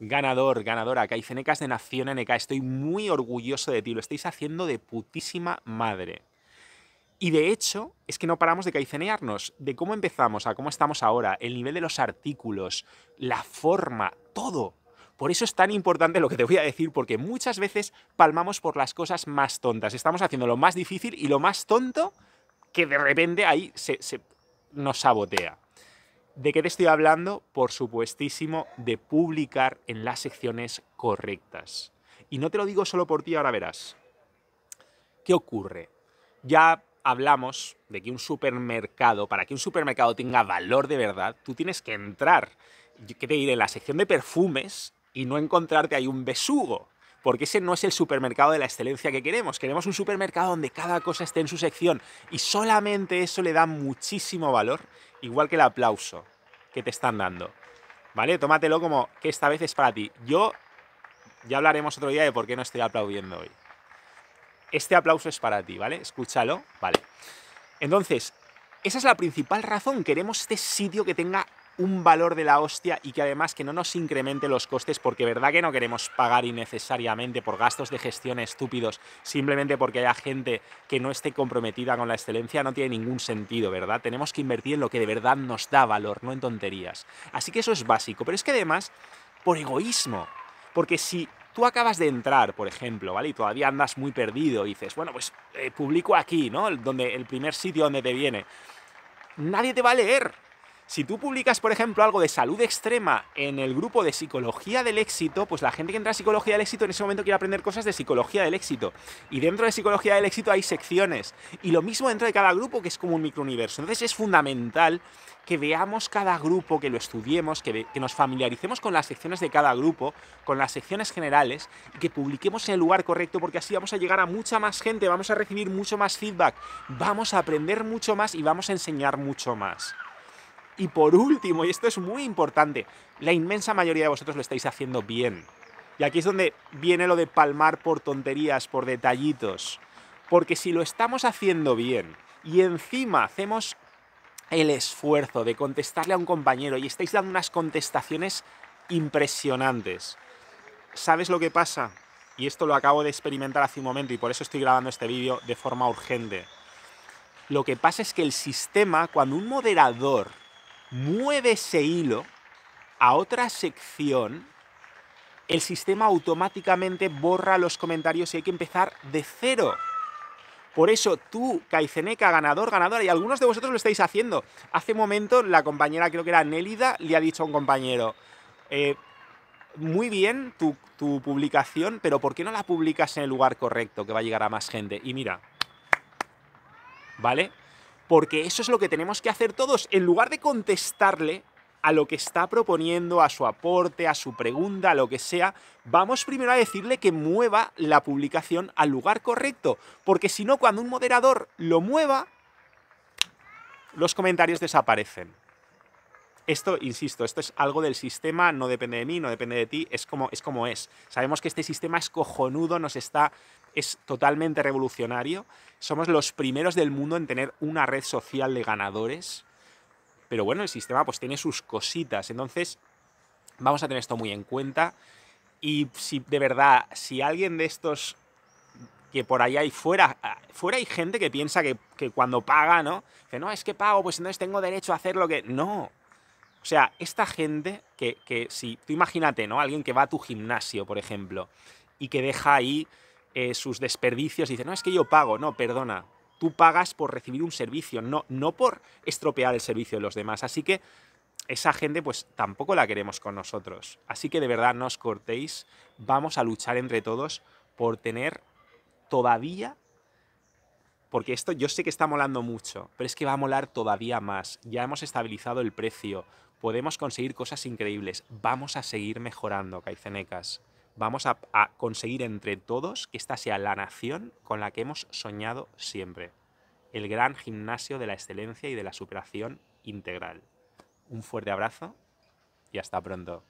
Ganador, ganadora, Caicenecas de Nación NK, estoy muy orgulloso de ti, lo estáis haciendo de putísima madre. Y de hecho, es que no paramos de caicenearnos, de cómo empezamos a cómo estamos ahora, el nivel de los artículos, la forma, todo. Por eso es tan importante lo que te voy a decir, porque muchas veces palmamos por las cosas más tontas. Estamos haciendo lo más difícil y lo más tonto que de repente ahí se, nos sabotea. ¿De qué te estoy hablando? Por supuestísimo, de publicar en las secciones correctas. Y no te lo digo solo por ti, ahora verás. ¿Qué ocurre? Ya hablamos de que un supermercado, para que un supermercado tenga valor de verdad, tú tienes que entrar, que te ir en la sección de perfumes y no encontrarte ahí un besugo. Porque ese no es el supermercado de la excelencia que queremos. Queremos un supermercado donde cada cosa esté en su sección y solamente eso le da muchísimo valor igual que el aplauso que te están dando. ¿Vale? Tómatelo como que esta vez es para ti. Yo ya hablaremos otro día de por qué no estoy aplaudiendo hoy. Este aplauso es para ti, ¿vale? Escúchalo, ¿vale? Entonces, esa es la principal razón. Queremos este sitio que tenga un valor de la hostia y que además que no nos incremente los costes porque verdad que no queremos pagar innecesariamente por gastos de gestión estúpidos simplemente porque haya gente que no esté comprometida con la excelencia no tiene ningún sentido, ¿verdad? Tenemos que invertir en lo que de verdad nos da valor, no en tonterías. Así que eso es básico, pero es que además por egoísmo, porque si tú acabas de entrar, por ejemplo, ¿vale? Y todavía andas muy perdido y dices, bueno, pues eh, publico aquí, ¿no? Donde, el primer sitio donde te viene. Nadie te va a leer. Si tú publicas, por ejemplo, algo de salud extrema en el grupo de psicología del éxito, pues la gente que entra a psicología del éxito en ese momento quiere aprender cosas de psicología del éxito. Y dentro de psicología del éxito hay secciones. Y lo mismo dentro de cada grupo, que es como un microuniverso. Entonces es fundamental que veamos cada grupo, que lo estudiemos, que, nos familiaricemos con las secciones de cada grupo, con las secciones generales, y que publiquemos en el lugar correcto, porque así vamos a llegar a mucha más gente, vamos a recibir mucho más feedback, vamos a aprender mucho más y vamos a enseñar mucho más. Y por último, y esto es muy importante, la inmensa mayoría de vosotros lo estáis haciendo bien. Y aquí es donde viene lo de palmar por tonterías, por detallitos. Porque si lo estamos haciendo bien y encima hacemos el esfuerzo de contestarle a un compañero y estáis dando unas contestaciones impresionantes, ¿sabes lo que pasa? Y esto lo acabo de experimentar hace un momento y por eso estoy grabando este vídeo de forma urgente. Lo que pasa es que el sistema, cuando un moderador mueve ese hilo a otra sección, el sistema automáticamente borra los comentarios y hay que empezar de cero. Por eso tú, Caiceneca, ganador, ganadora, y algunos de vosotros lo estáis haciendo. Hace un momento la compañera, creo que era Nélida, le ha dicho a un compañero, eh, muy bien tu publicación, pero ¿por qué no la publicas en el lugar correcto que va a llegar a más gente? Y mira, ¿vale? porque eso es lo que tenemos que hacer todos, en lugar de contestarle a lo que está proponiendo, a su aporte, a su pregunta, a lo que sea, vamos primero a decirle que mueva la publicación al lugar correcto, porque si no, cuando un moderador lo mueva, los comentarios desaparecen. Esto, insisto, esto es algo del sistema, no depende de mí, no depende de ti, es como es. Como es. Sabemos que este sistema es cojonudo, nos está es totalmente revolucionario. Somos los primeros del mundo en tener una red social de ganadores. Pero bueno, el sistema pues tiene sus cositas. Entonces, vamos a tener esto muy en cuenta. Y si de verdad, si alguien de estos que por ahí hay fuera, ah, fuera hay gente que piensa que, cuando paga, ¿no? Que no, es que pago, pues entonces tengo derecho a hacer lo que... No, o sea, esta gente que, que, si tú imagínate, ¿no? Alguien que va a tu gimnasio, por ejemplo, y que deja ahí eh, sus desperdicios, dice, no, es que yo pago, no, perdona, tú pagas por recibir un servicio, no, no por estropear el servicio de los demás. Así que esa gente pues tampoco la queremos con nosotros. Así que de verdad no os cortéis, vamos a luchar entre todos por tener todavía, porque esto yo sé que está molando mucho, pero es que va a molar todavía más. Ya hemos estabilizado el precio, podemos conseguir cosas increíbles, vamos a seguir mejorando, Caicenecas. Vamos a, conseguir entre todos que esta sea la nación con la que hemos soñado siempre. El gran gimnasio de la excelencia y de la superación integral. Un fuerte abrazo y hasta pronto.